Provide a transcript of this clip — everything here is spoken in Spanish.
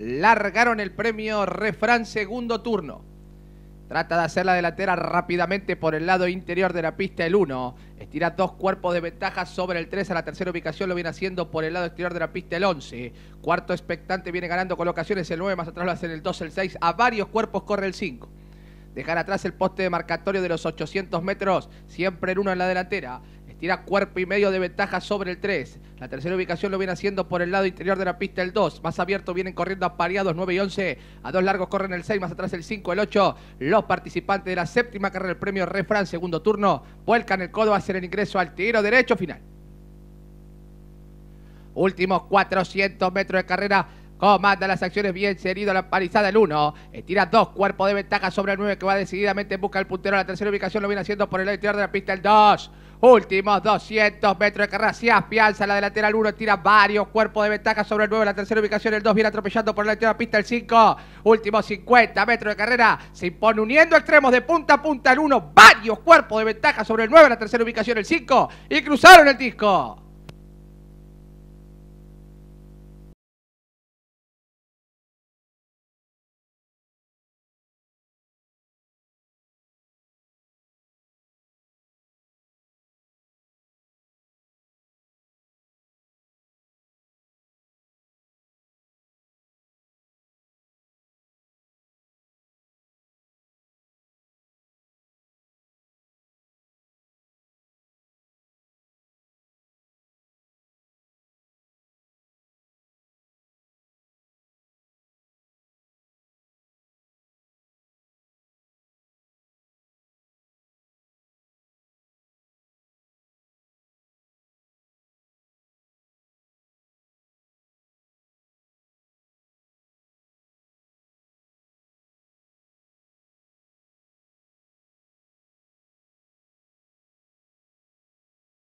largaron el premio Refrán segundo turno. Trata de hacer la delantera rápidamente por el lado interior de la pista el 1. Estira dos cuerpos de ventaja sobre el 3 a la tercera ubicación. Lo viene haciendo por el lado exterior de la pista el 11. Cuarto expectante viene ganando colocaciones el 9. Más atrás lo hacen el 2, el 6. A varios cuerpos corre el 5. Dejar atrás el poste de marcatorio de los 800 metros. Siempre el 1 en la delantera. Tira cuerpo y medio de ventaja sobre el 3. La tercera ubicación lo viene haciendo por el lado interior de la pista el 2. Más abierto vienen corriendo apareados 9 y 11. A dos largos corren el 6, más atrás el 5, el 8. Los participantes de la séptima carrera del premio Refran, segundo turno, vuelcan el codo hacia el ingreso al tiro derecho final. Últimos 400 metros de carrera Comanda las acciones bien seguido a la palizada el 1. Estira dos cuerpos de ventaja sobre el 9 que va decididamente en busca del puntero. La tercera ubicación lo viene haciendo por el interior de la pista el 2. Últimos 200 metros de carrera. Se afianza la delantera al 1. Tira varios cuerpos de ventaja sobre el 9. La tercera ubicación. El 2 viene atropellando por la de la pista el 5. Últimos 50 metros de carrera. Se impone uniendo extremos de punta a punta el 1. Varios cuerpos de ventaja sobre el 9. La tercera ubicación el 5. Y cruzaron el disco.